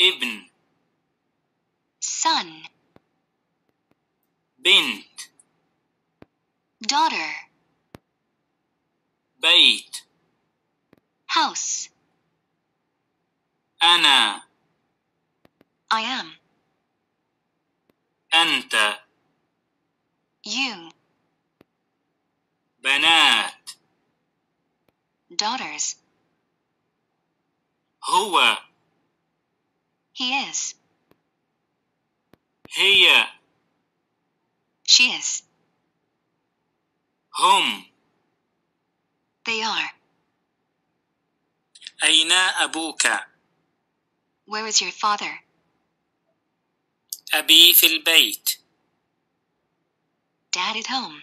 Ibn home. They are Aina أبوك؟ Where is your father? Abi fil bayt. Dad at home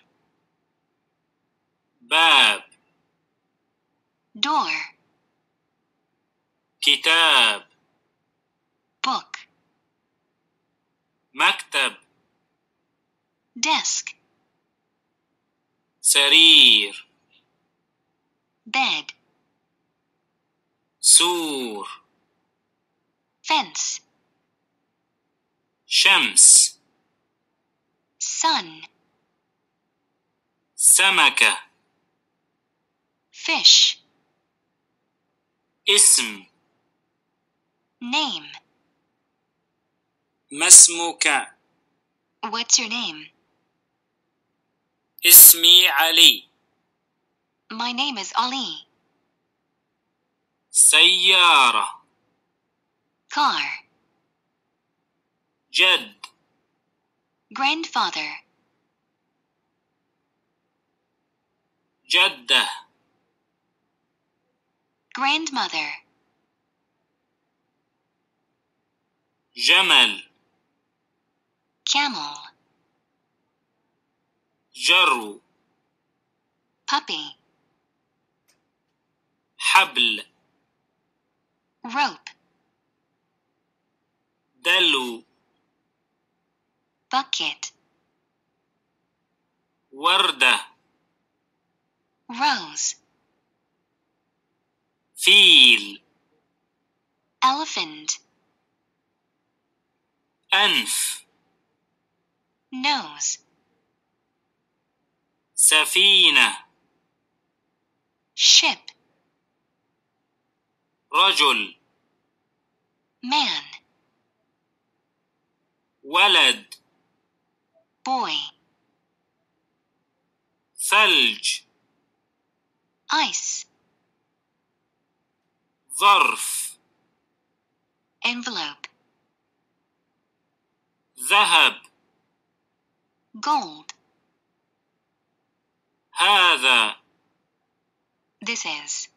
باب Door Kitab. Book مكتب Desk سرير bed سور fence شمس sun سمكة fish اسم name ما اسمك What's your name? اسمي علي. My name is Ali. سيارة. Car. جد. Grandfather. جدة. Grandmother. جمل. Camel. جرو puppy حبل rope دلو bucket وردة rose فيل elephant أنف nose سفينة ship رجل man ولد boy ثلج ice ظرف envelope ذهب gold هذا This is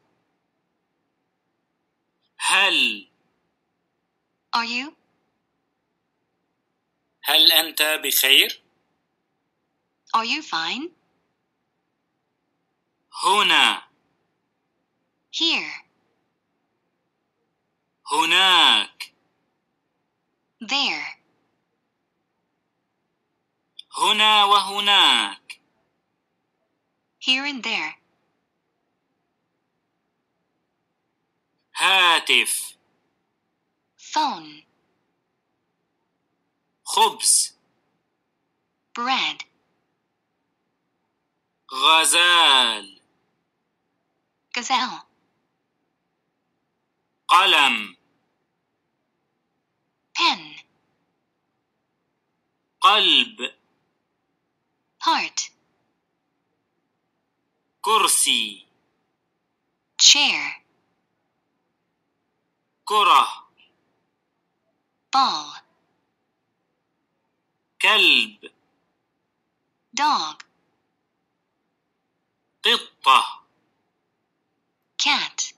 هل Are you هل أنت بخير Are you fine هنا Here هناك There هنا وهناك here and there. هاتف ah, phone خبز bread غزال gazelle قلم pen قلب heart كرسي chair كرة ball كلب dog قطة cat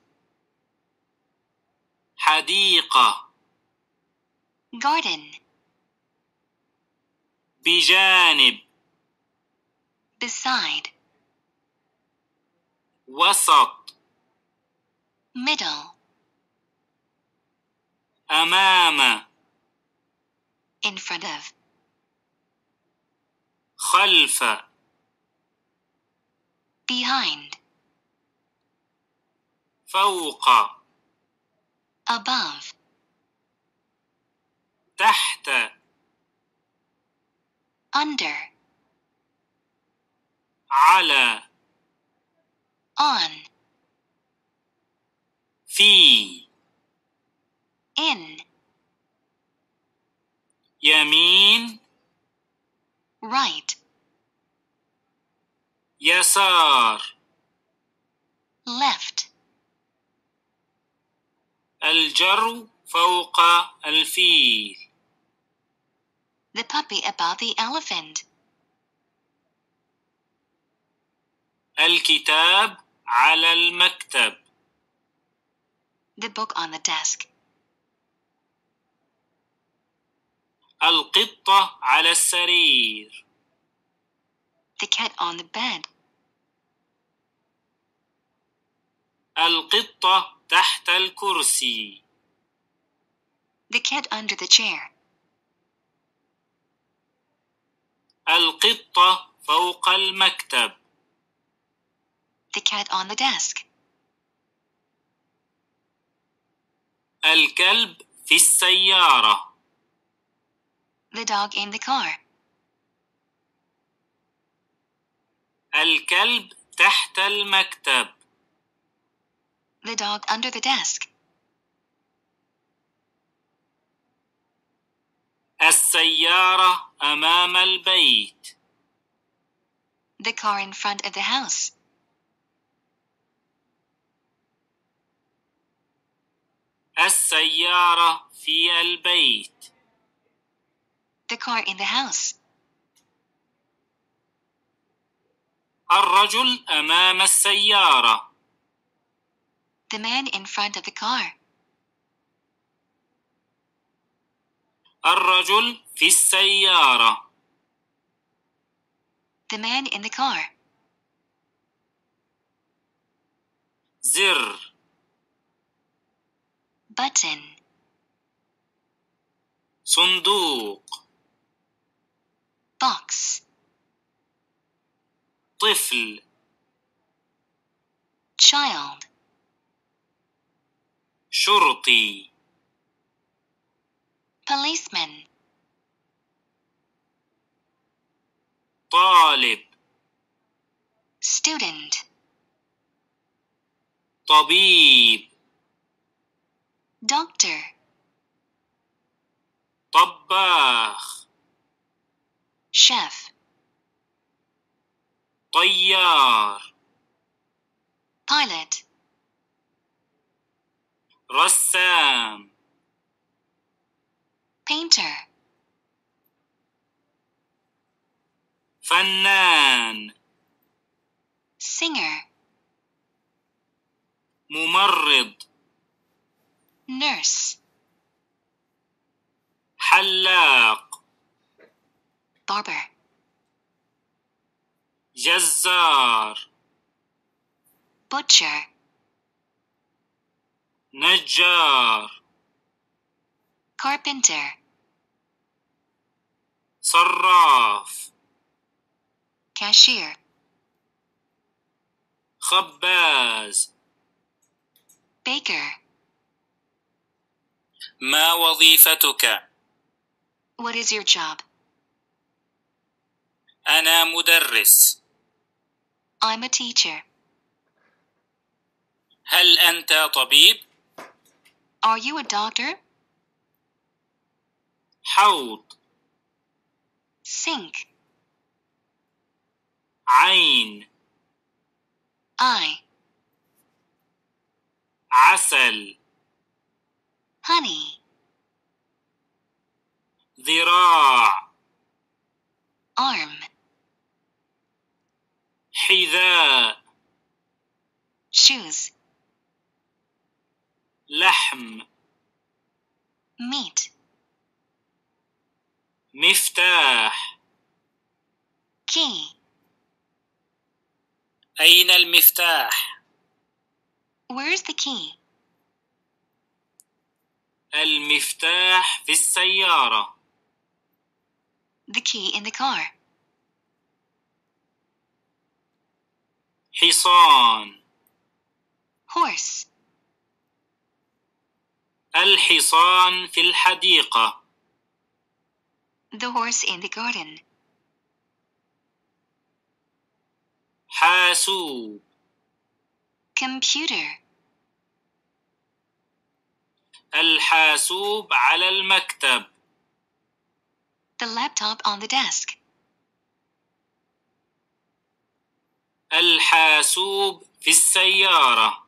حديقة garden بجانب beside وسط middle أمام in front of خلف behind فوق above تحت under على on في in يمين right يسار left الجر فوق الفيل The puppy above the elephant الكتاب على المكتب. The book on the desk. القطة على السرير. The cat on the bed. القطة تحت الكرسي. The cat under the chair. القطة فوق المكتب. The cat on the desk. الكلب في السيارة. The dog in the car. الكلب تحت المكتب. The dog under the desk. السيارة أمام البيت. The car in front of the house. السيارة في البيت. The car in the house. الرجل أمام السيارة. The man in front of the car. الرجل في السيارة. The man in the car. زر button صندوق box طفل child شرطي policeman طالب student طبيب Doctor. طباخ. Chef. طيار. Pilot. رسام. Painter. فنان. Singer. ممرض nurse حلاق barber جزار butcher نجار carpenter صراف cashier خباز baker ما وظيفتك؟ What is your job? أنا مدرس. I'm a teacher. هل أنت طبيب؟ Are you a doctor? حوض sink عين Eye. عسل honey ذراع arm حذاء shoes لحم meat مفتاح key أين المفتاح Where's the key المفتاح في السيارة. The key in the car. حصان. Horse. الحصان في الحديقة. The horse in the garden. حاسوب. Computer. الحاسوب على المكتب. The laptop on the desk. الحاسوب في السيارة.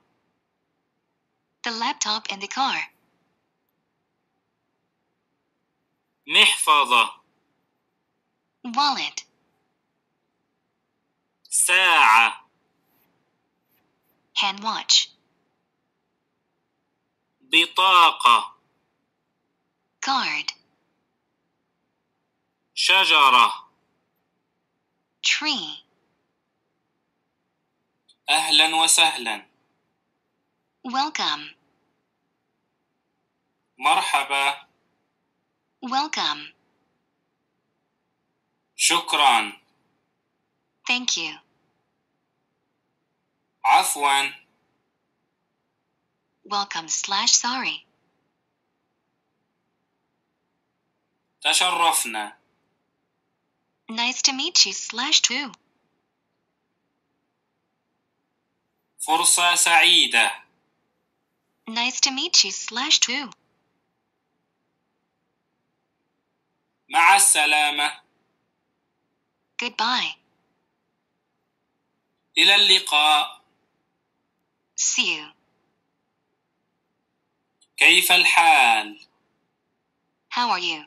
The laptop in the car. محفظة. Wallet. ساعة. Hand watch. بطاقة card شجرة tree أهلا وسهلا welcome مرحبا welcome شكرا thank you عفواً welcome slash sorry تشرفنا Nice to meet you slash two فرصة سعيدة Nice to meet you slash two مع السلامة Goodbye إلى اللقاء See you كيف الحال؟ How are you?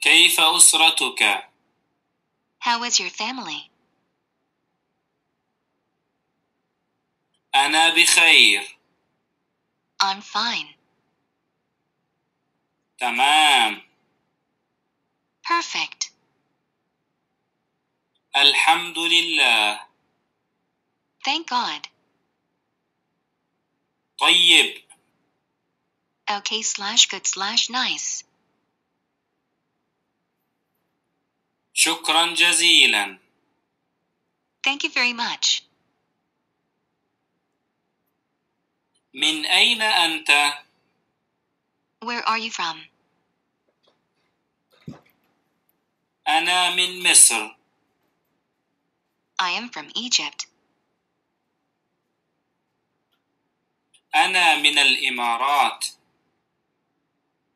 كيف أسرتك؟ How is your family? أنا بخير. I'm fine. تمام. Perfect. الحمد لله. Thank God. طيب okay slash good slash nice شكرا جزيلا Thank you very much. من أين أنت؟ Where are you from? أنا من مصر. I am from Egypt. أنا من الإمارات.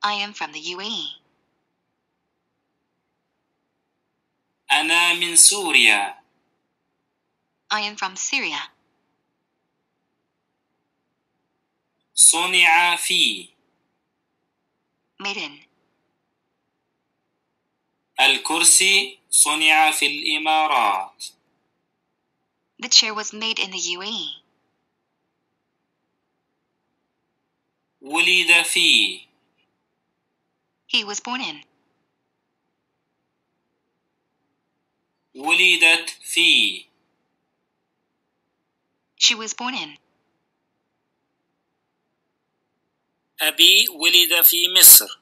I am from the UAE. أنا من سوريا. I am from Syria. صنع في. Made in. الكرسي صنع في الإمارات. The chair was made in the UAE. ولد فيه He was born in ولدت فيه She was born in أبي ولد في مصر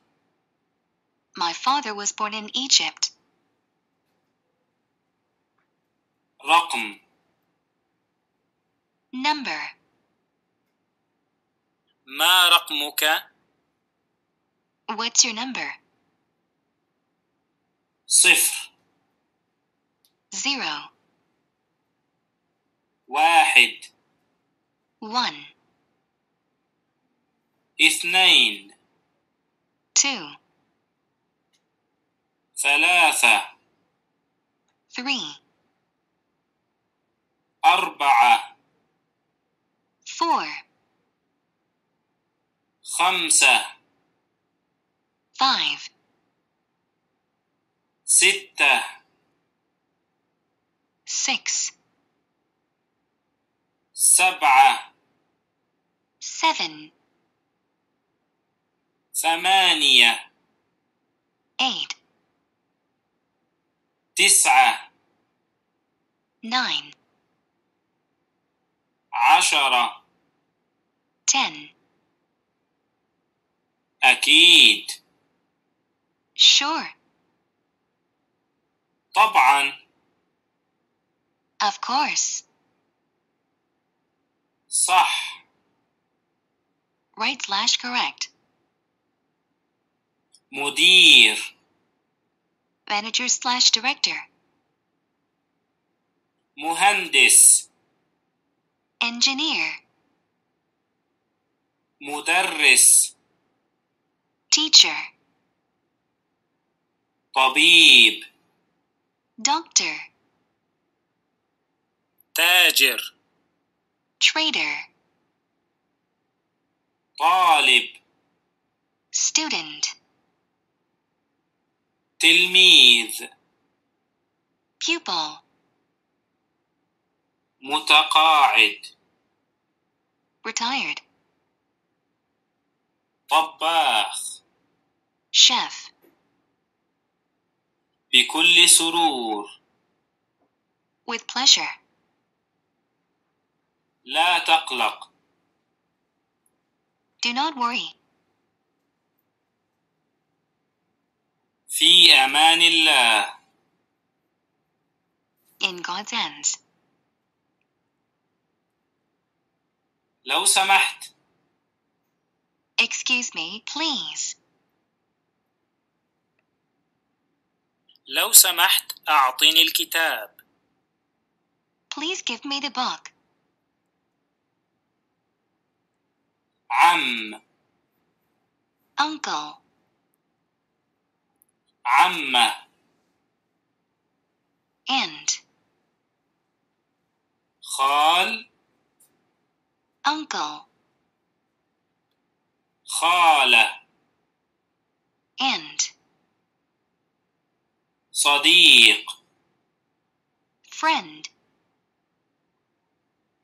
My father was born in Egypt رقم Number ما رقمك؟ What's your number? صفر zero واحد one اثنين two ثلاثة three أربعة four خمسة five ستة six سبعة seven ثمانية eight تسعة nine عشرة ten أكيد Sure طبعا Of course صح Right slash correct مدير Manager slash director مهندس Engineer مدرس Teacher. طبيب. Doctor. تاجر. Trader. طالب. Student. تلميذ. Pupil. متقاعد. Retired. طباخ chef بكل سرور with pleasure لا تقلق do not worry في أمان الله in God's hands لو سمحت excuse me please لو سمحت أعطيني الكتاب. Please give me the book. عم uncle عمة and خال uncle خالة and صديق friend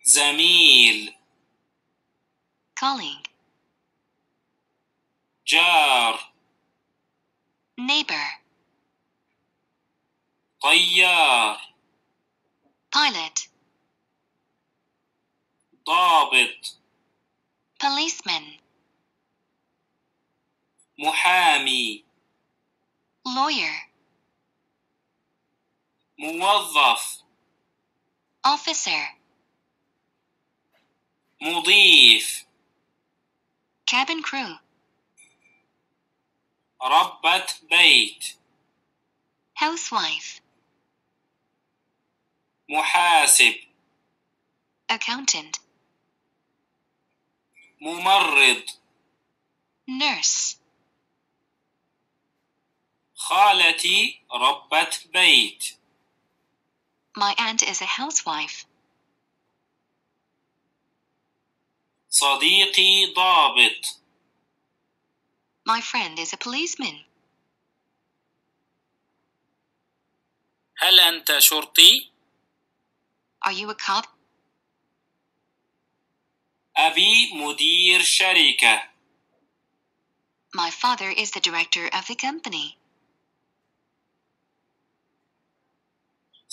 زميل colleague جار neighbor طيار pilot ضابط policeman محامي lawyer موظف officer مضيف cabin crew ربة بيت housewife محاسب accountant ممرض nurse خالتي ربة بيت My aunt is a housewife. صديقي ضابط. My friend is a policeman. هل أنت شرطي؟ Are you a cop? أبي مدير شركة. My father is the director of the company.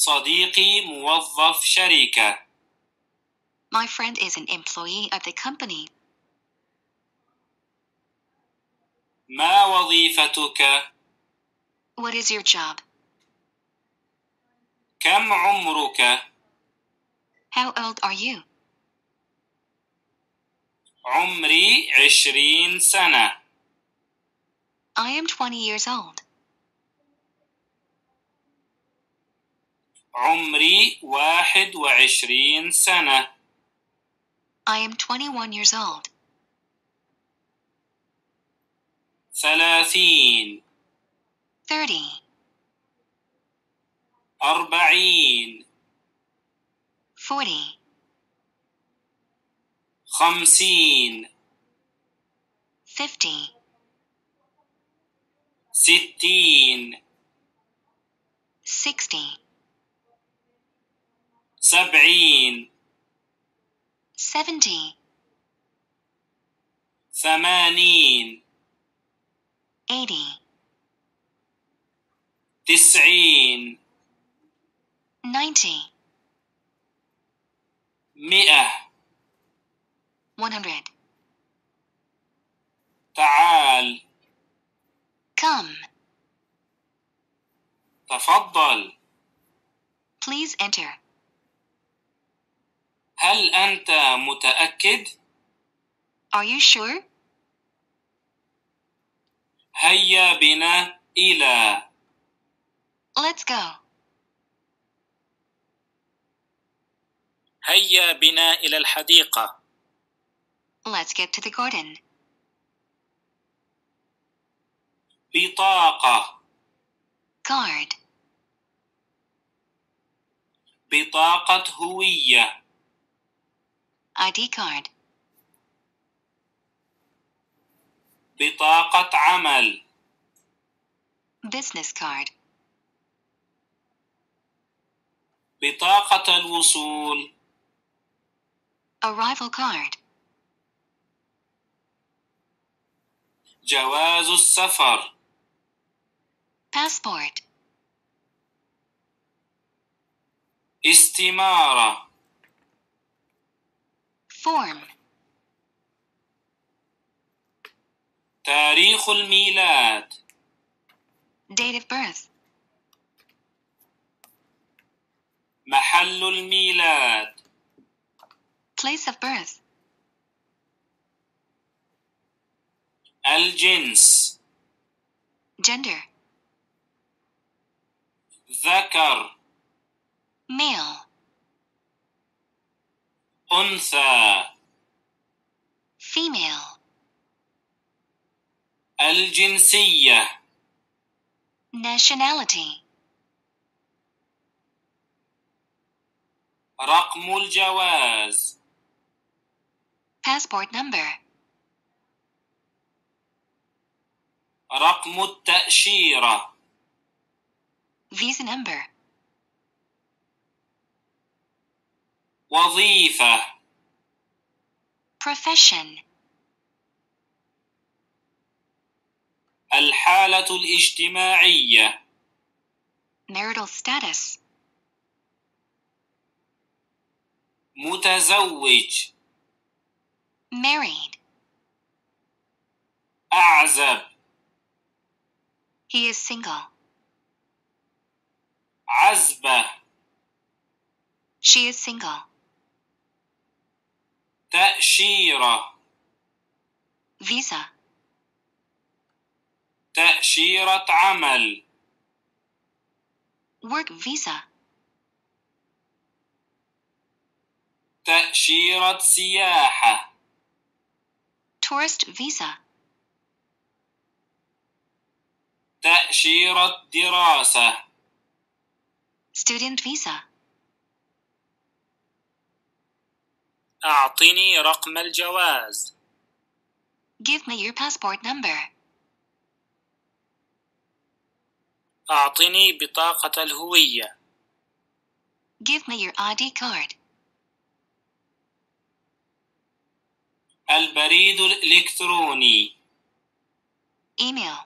صديقي موظف شركة. My friend is an employee of the company. ما وظيفتك؟ What is your job? كم عمرك؟ How old are you? عمري عشرين سنة. I am 20 years old. عمري واحد وعشرين سنة. I am 21 years old. ثلاثين. Thirty. أربعين. Forty. خمسين. Fifty. ستين. Sixty. سبعين seventy ثمانين eighty تسعين ninety مئة one hundred تعال come تفضل please enter هل أنت متأكد؟ Are you sure? هيا بنا إلى Let's go. هيا بنا إلى الحديقة. Let's get to the garden. بطاقة Card. بطاقة هوية ID card بطاقة عمل business card بطاقة الوصول arrival card جواز السفر passport استمارة Form. تاريخ الميلاد. Date of birth. محل الميلاد. Place of birth. الجنس. Gender. ذكر. Male. أنثى female الجنسية nationality رقم الجواز passport number رقم التأشيرة visa number وظيفة profession الحالة الاجتماعية marital status متزوج married أعزب he is single عزبة she is single تأشيرة فيزا تأشيرة عمل work visa تأشيرة سياحة tourist visa تأشيرة دراسة student visa أعطني رقم الجواز. Give me your passport number. أعطني بطاقة الهوية. Give me your ID card. البريد الإلكتروني. Email.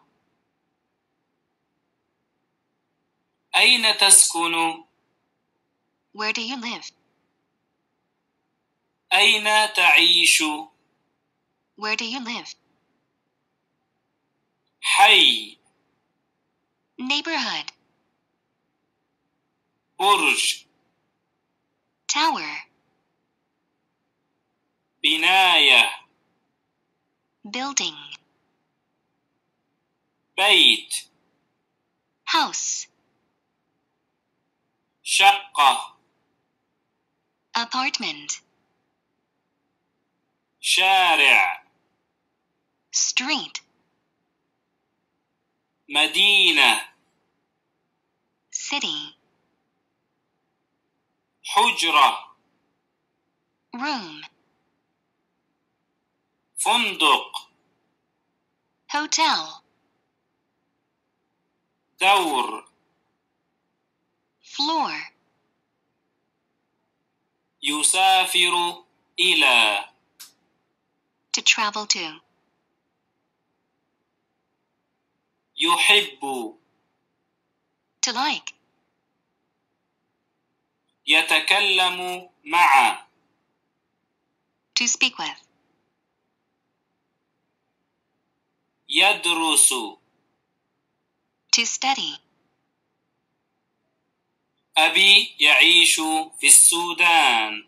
أين تسكن؟ Where do you live? أين تعيش؟ Where do you live? حي Neighborhood برج Tower بناية Building بيت House شقة Apartment شارع street مدينة city حجرة room فندق hotel دور floor يسافر إلى to travel to. to like يتكلم مع to speak with يدرس to study أبي يعيش في السودان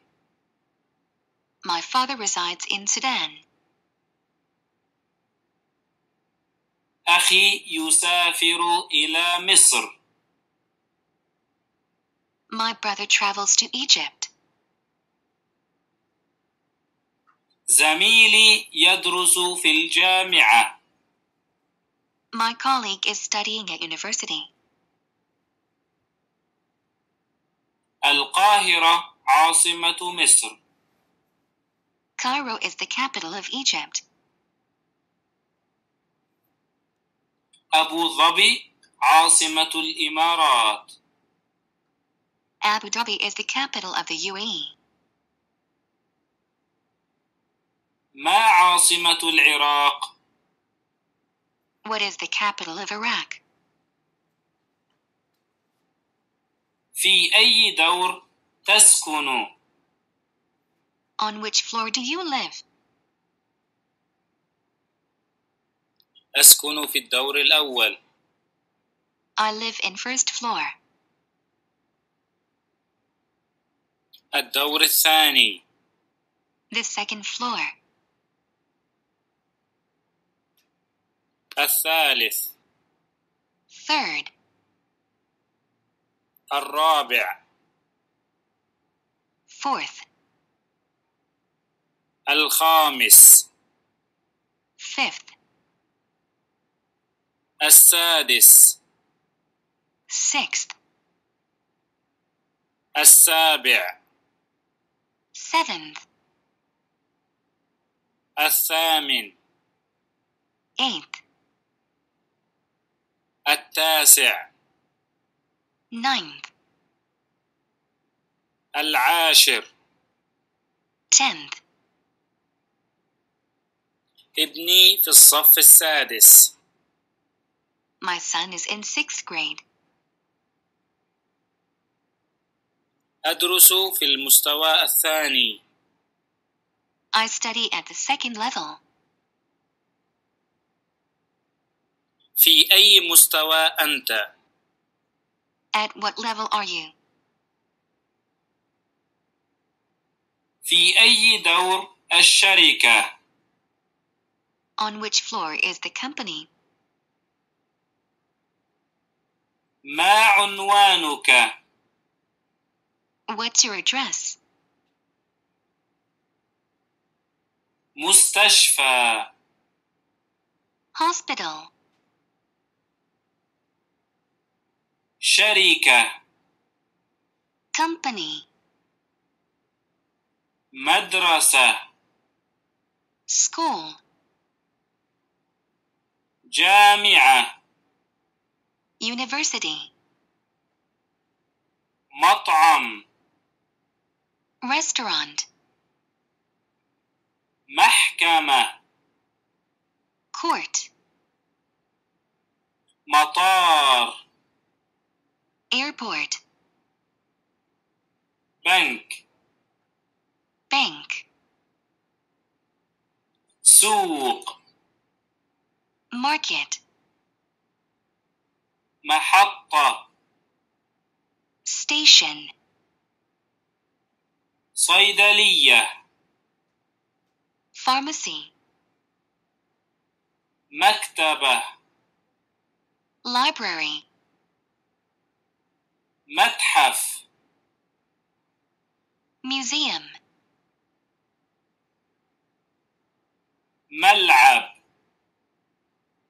My father resides in Sudan. أخي يسافر إلى مصر. My brother travels to Egypt. زميلي يدرس في الجامعة. My colleague is studying at university. القاهرة عاصمة مصر. Cairo is the capital of Egypt. أبو ظبي عاصمة الإمارات. Abu Dhabi is the capital of the UAE. ما عاصمة العراق؟ What is the capital of Iraq? في أي دور تسكن؟ On which floor do you live? أسكن في الدور الأول. I live in first floor. الدور الثاني. The second floor. الثالث. Third. الرابع. Fourth. الخامس. Fifth. السادس sixth السابع seventh الثامن eighth التاسع ninth العاشر tenth ابني في الصف السادس My son is in sixth grade. أدرس في المستوى الثاني. I study at the second level. في أي مستوى أنت؟ At what level are you? في أي دور الشركة؟ On which floor is the company? ما عنوانك؟ What's your address? مستشفى Hospital شركة Company مدرسة School جامعة University. مطعم. Restaurant. محكمة. Court. مطار. Airport. Bank. Bank. سوق. Market. محطة station صيدلية pharmacy مكتبة library متحف museum ملعب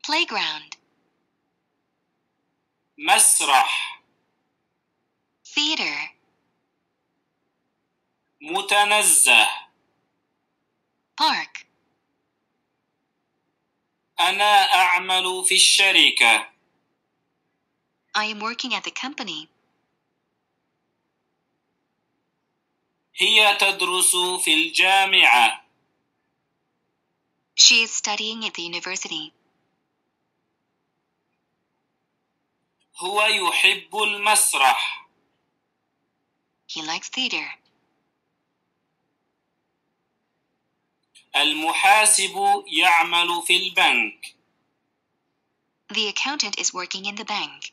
playground مسرح theater متنزه park أنا أعمل في الشركة I am working at the company هي تدرس في الجامعة She is studying at the university. هو يحب المسرح. He likes theater. المحاسب يعمل في البنك. The accountant is working in the bank.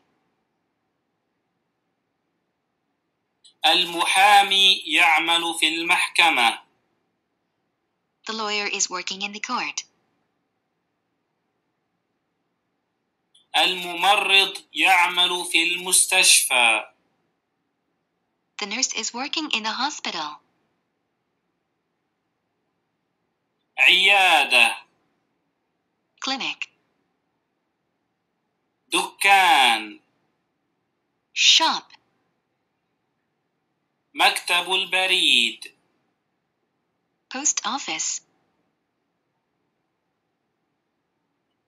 المحامي يعمل في المحكمة. The lawyer is working in the court. الممرض يعمل في المستشفى. The nurse is working in the hospital. عيادة. Clinic. دكان. Shop. مكتب البريد. Post office.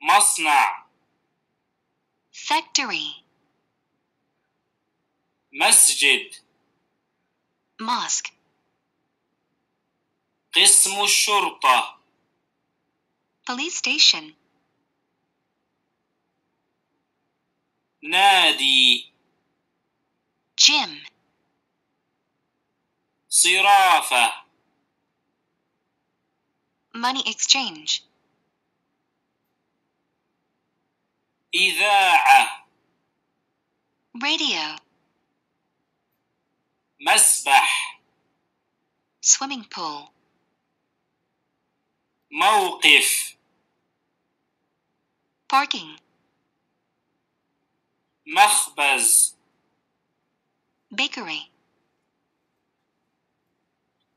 مصنع. Factory. Masjid. Mosque. قسم الشرطة. Police station. نادي. Gym. صرافة. Money exchange. إذاعة radio مسبح swimming pool موقف parking مخبز bakery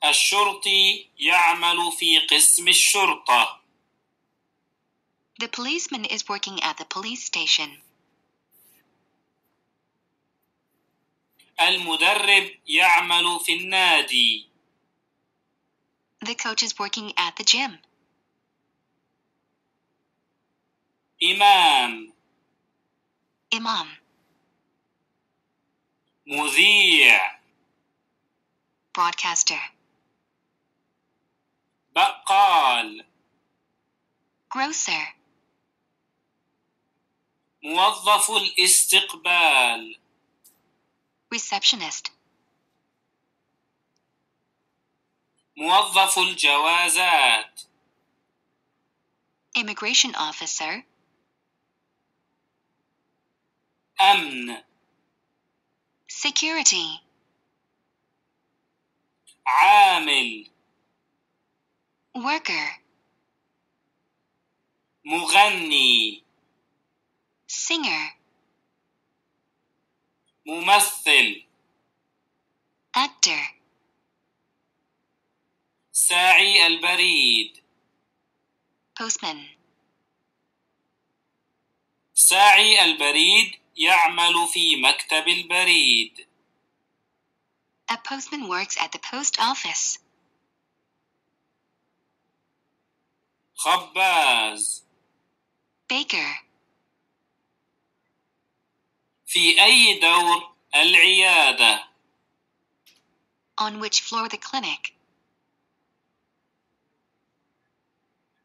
الشرطي يعمل في قسم الشرطة The policeman is working at the police station. المدرب يعمل في النادي. The coach is working at the gym. إمام Imam. مذيع broadcaster بقال grocer موظف الاستقبال receptionist موظف الجوازات immigration officer أمن security عامل worker مغني ممثل actor ساعي البريد postman ساعي البريد يعمل في مكتب البريد A postman works at the post office. خباز Baker في أي دور العيادة؟ On which floor the clinic?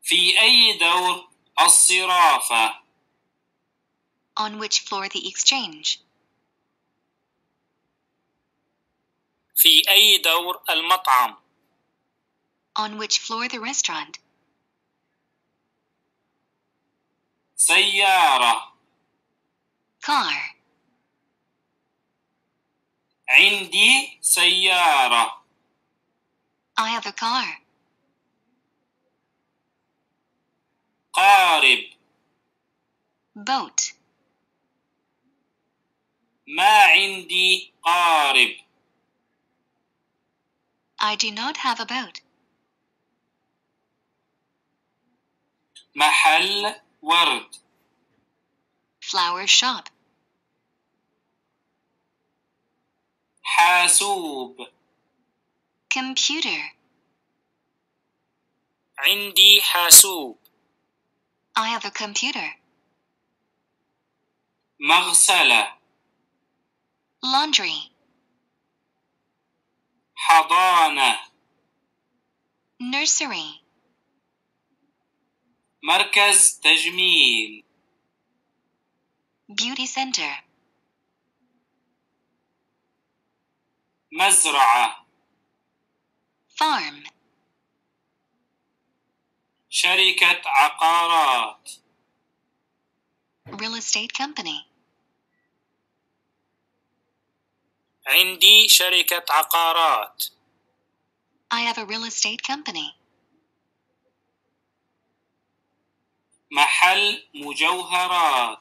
في أي دور الصرافة؟ On which floor the exchange? في أي دور المطعم؟ On which floor the restaurant? سيارة car عندي سيارة. I have a car. قارب. Boat. ما عندي قارب. I do not have a boat. محل ورد. Flower shop. حاسوب computer عندي حاسوب I have a computer مغسلة laundry حضانة nursery مركز تجميل beauty center مزرعة farm شركة عقارات real estate company عندي شركة عقارات I have a real estate company محل مجوهرات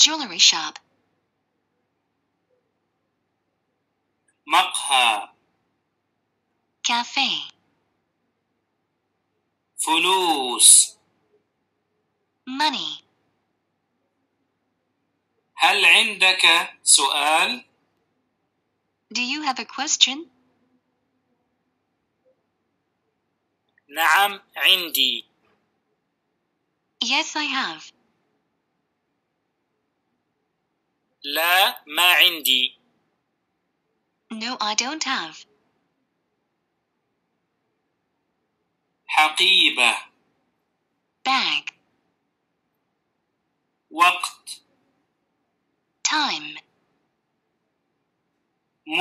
jewelry shop مقهى كافيه فلوس money هل عندك سؤال؟ Do you have a question? نعم عندي. Yes, I have. لا ما عندي. No, I don't have. حقيبة bag وقت time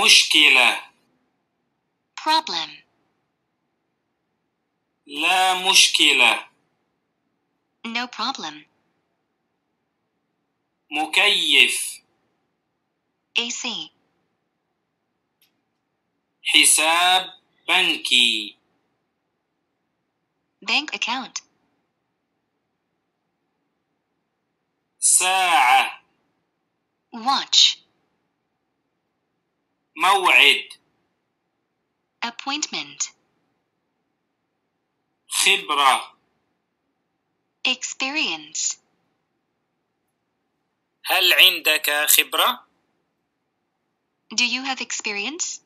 مشكلة problem لا مشكلة no problem مكيف AC حساب بنكي bank account ساعة watch موعد appointment خبرة experience هل عندك خبرة؟ Do you have experience?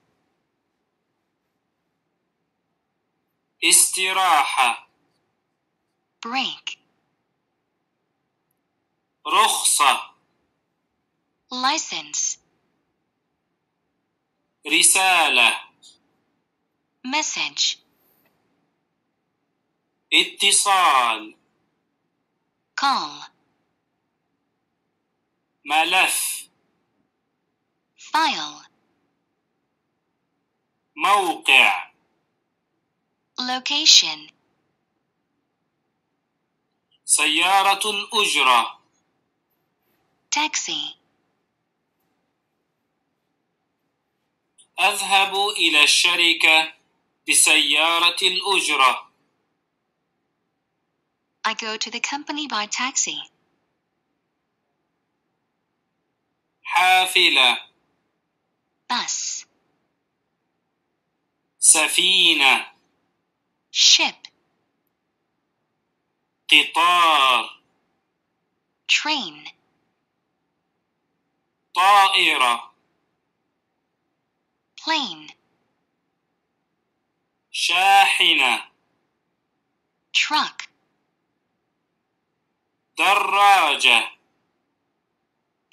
استراحة break رخصة license رسالة message اتصال call ملف file موقع Location. سيارة الأجرة. Taxi. أذهب إلى الشركة بسيارة الأجرة. I go to the company by taxi. حافلة. Bus. سفينة ship قطار train طائرة plane شاحنة truck دراجة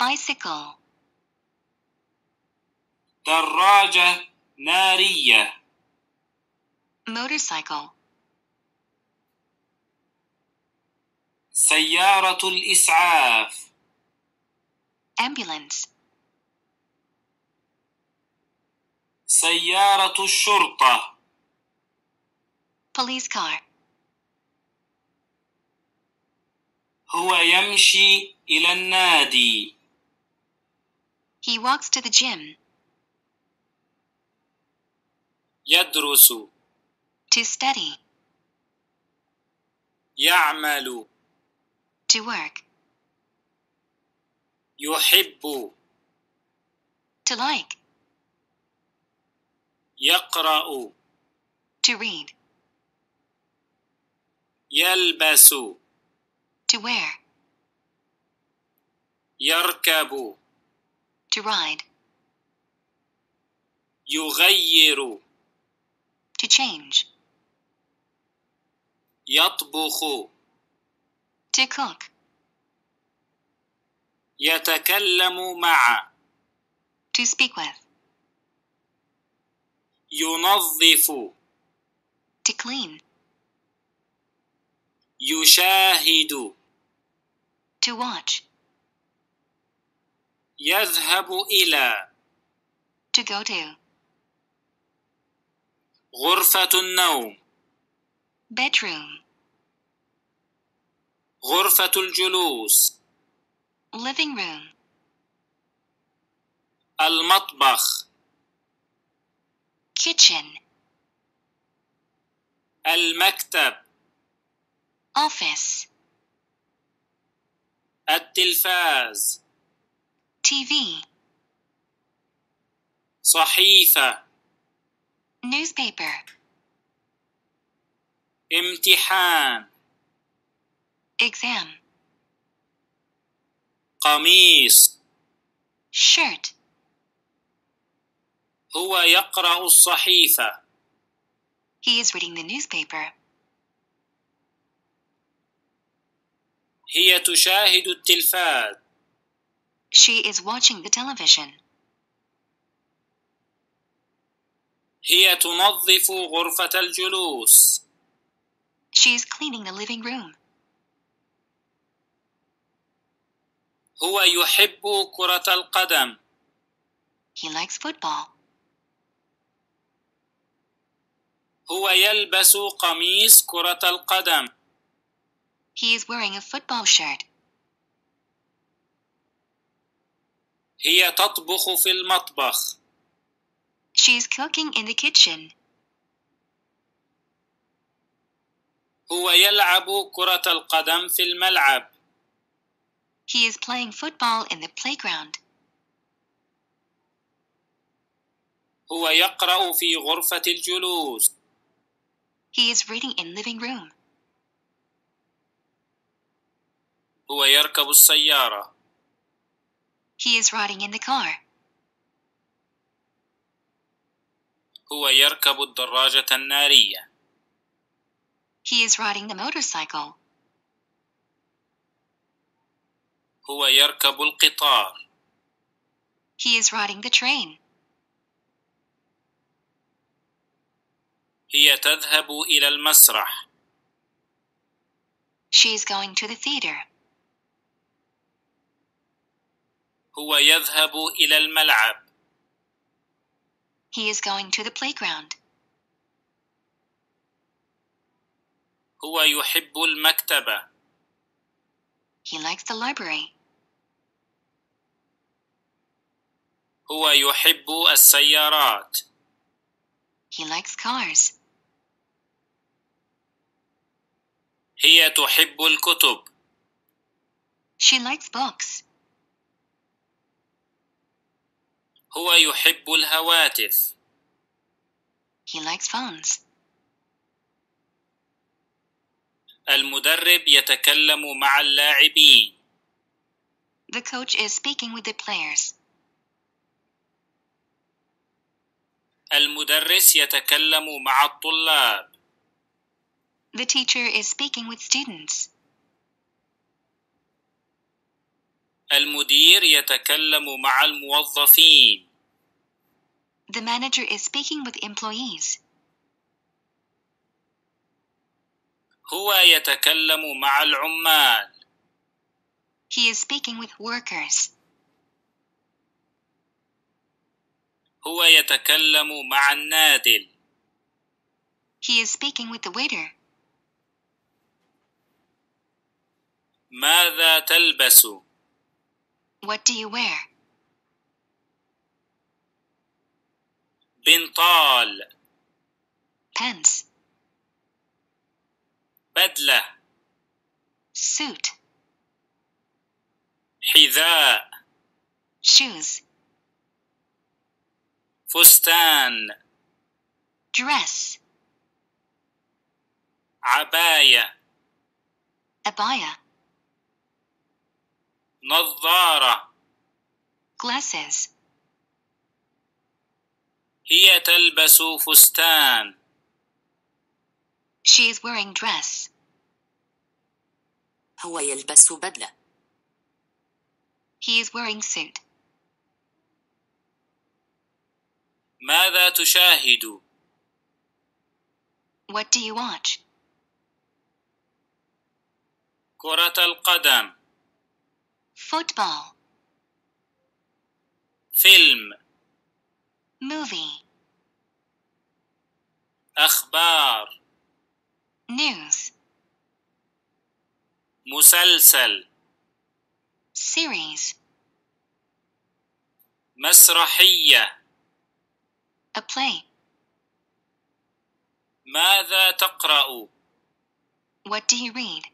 bicycle دراجة نارية motorcycle سيارة الإسعاف ambulance سيارة الشرطة police car هو يمشي إلى النادي he walks to the gym يدرس to study. يعمل. To work. يحب. To like. يقرأ. To read. يلبس. To wear. يركب. To ride. يغير. To change. يطبخ to cook يتكلم مع to speak with ينظف to clean يشاهد to watch يذهب إلى to go to غرفة النوم bedroom غرفة الجلوس living room المطبخ kitchen المكتب office التلفاز TV صحيفة newspaper امتحان exam قميص shirt هو يقرأ الصحيفة He is reading the newspaper. هي تشاهد التلفاز She is watching the television. هي تنظف غرفة الجلوس She is cleaning the living room. هو يحب كرة القدم. He likes football. هو يلبس قميص كرة القدم. He is wearing a football shirt. هي تطبخ في المطبخ. She is cooking in the kitchen. هو يلعب كرة القدم في الملعب. He is playing football in the playground. هو يقرأ في غرفة الجلوس. He is reading in living room. هو يركب السيارة. He is riding in the car. هو يركب الدراجة النارية. He is riding the motorcycle. هو يركب القطار. He is riding the train. هي تذهب إلى المسرح. She is going to the theater. هو يذهب إلى الملعب. He is going to the playground. هو يحب المكتبة. He likes the library. هو يحب السيارات. He likes cars. هي تحب الكتب. She likes books. هو يحب الهواتف. He likes phones. المدرب يتكلم مع اللاعبين. The coach is speaking with the players. المدرس يتكلم مع الطلاب. The teacher is speaking with students. المدير يتكلم مع الموظفين. The manager is speaking with employees. هو يتكلم مع العمال. He is speaking with workers. هو يتكلم مع النادل. He is speaking with the waiter. ماذا تلبس؟ What do you wear? بنطال. Pants. بدلة suit حذاء shoes فستان dress عباية abaya نظارة glasses هي تلبس فستان She is wearing dress. هو يلبس بدلة. He is wearing suit. ماذا تشاهد؟ What do you watch? كرة القدم. Football. فيلم. Movie. أخبار news مسلسل series مسرحية a play ماذا تقرأ what do you read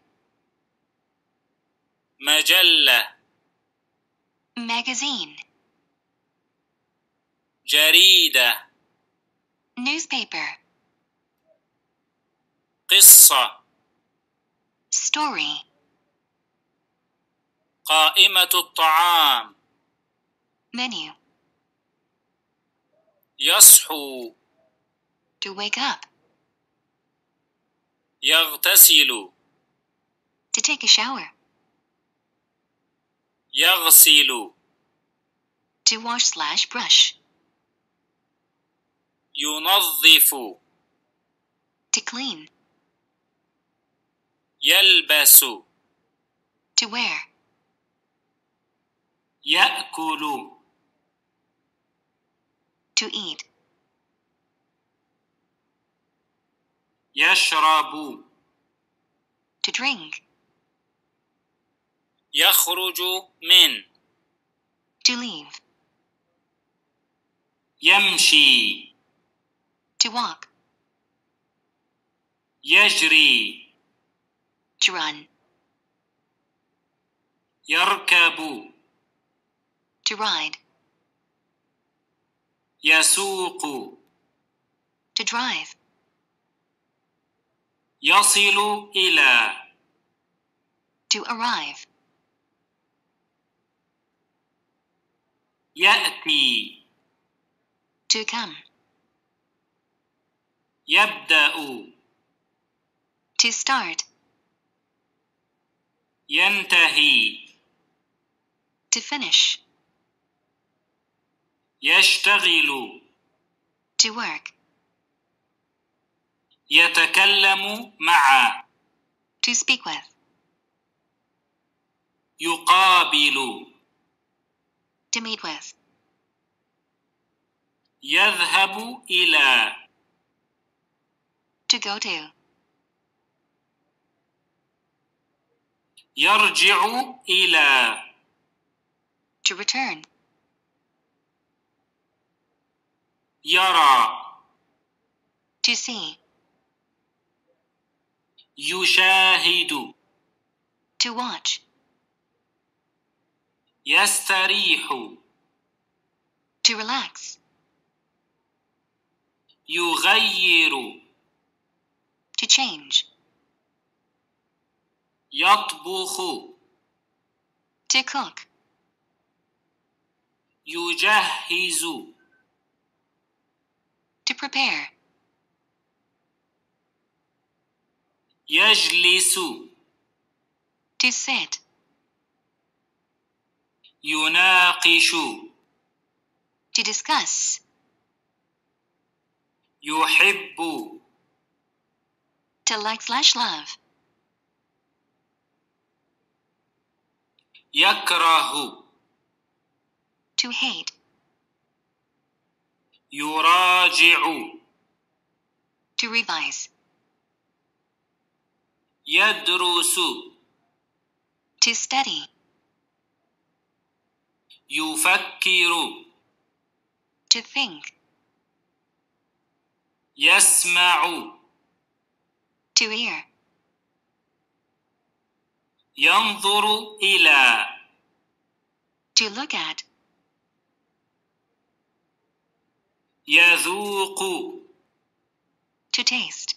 مجلة magazine جريدة newspaper قصة story قائمة الطعام menu يصحو to wake up يغتسل to take a shower يغسل to wash slash brush ينظف to clean يلبس to wear يأكل to eat يشرب to drink يخرج من to leave يمشي to walk يجري to run. يركب to ride. يسوق to drive. Yasilu إلى to arrive. يأتي to come. يبدأ to start. ينتهي to finish يشتغل to work يتكلم مع to speak with يقابل to meet with يذهب إلى to go to يرجع إلى to return يرى to see يشاهد to watch يستريح to relax يغير to change يطبخ to cook يجهز to prepare يجلس to sit يناقش to discuss يحب to like slash love يكره to hate يراجع to revise يدرس to study يفكر to think يسمع to hear ينظر إلى to look at يذوق to taste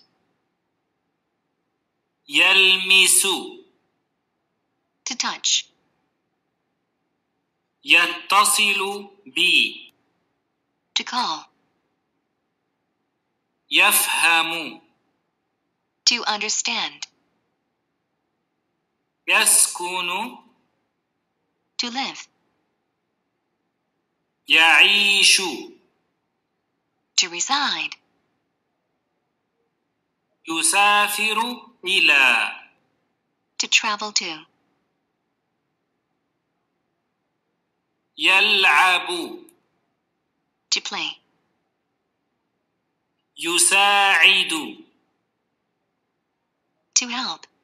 يلمس to touch يتصل بي to call يفهم to understand يسكن to live يعيش to reside يسافر إلى to travel to يلعب to play يساعد to help